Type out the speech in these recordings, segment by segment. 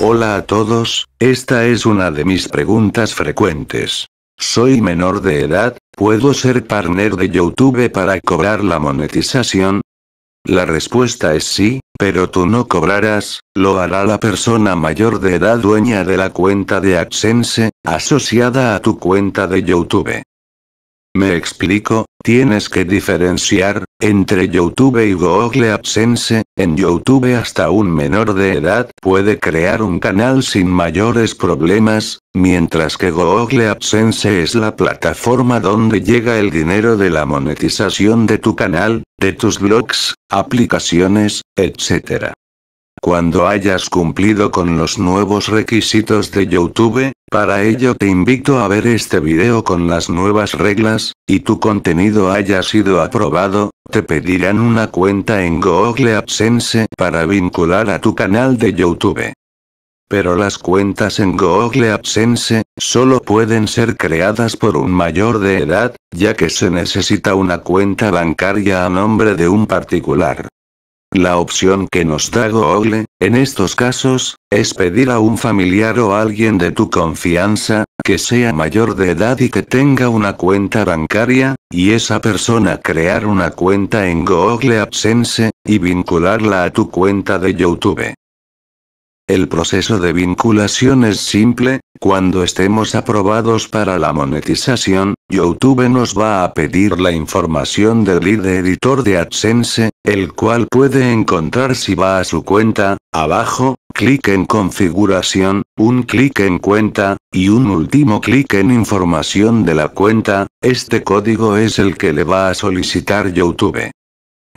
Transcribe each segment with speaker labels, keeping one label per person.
Speaker 1: Hola a todos, esta es una de mis preguntas frecuentes. Soy menor de edad, ¿puedo ser partner de YouTube para cobrar la monetización? La respuesta es sí, pero tú no cobrarás, lo hará la persona mayor de edad dueña de la cuenta de AdSense, asociada a tu cuenta de YouTube. Me explico, tienes que diferenciar, entre YouTube y Google AdSense, en YouTube hasta un menor de edad puede crear un canal sin mayores problemas, mientras que Google AdSense es la plataforma donde llega el dinero de la monetización de tu canal, de tus blogs, aplicaciones, etc. Cuando hayas cumplido con los nuevos requisitos de YouTube, para ello te invito a ver este video con las nuevas reglas, y tu contenido haya sido aprobado, te pedirán una cuenta en Google AdSense para vincular a tu canal de YouTube. Pero las cuentas en Google AdSense, solo pueden ser creadas por un mayor de edad, ya que se necesita una cuenta bancaria a nombre de un particular. La opción que nos da Google, en estos casos, es pedir a un familiar o alguien de tu confianza, que sea mayor de edad y que tenga una cuenta bancaria, y esa persona crear una cuenta en Google AdSense, y vincularla a tu cuenta de YouTube. El proceso de vinculación es simple, cuando estemos aprobados para la monetización, YouTube nos va a pedir la información del lead editor de AdSense, el cual puede encontrar si va a su cuenta, abajo, clic en configuración, un clic en cuenta, y un último clic en información de la cuenta, este código es el que le va a solicitar YouTube.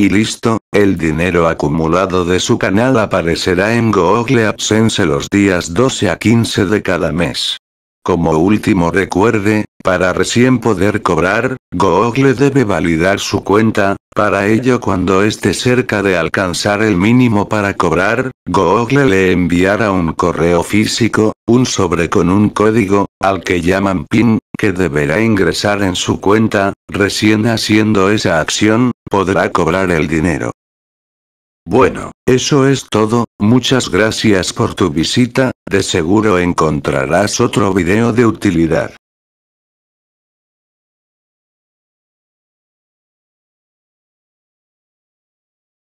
Speaker 1: Y listo, el dinero acumulado de su canal aparecerá en Google AdSense los días 12 a 15 de cada mes. Como último recuerde, para recién poder cobrar, Google debe validar su cuenta, para ello cuando esté cerca de alcanzar el mínimo para cobrar, Google le enviará un correo físico, un sobre con un código, al que llaman PIN, que deberá ingresar en su cuenta, recién haciendo esa acción, podrá cobrar el dinero. Bueno, eso es todo, muchas gracias por tu visita, de seguro encontrarás otro video de utilidad.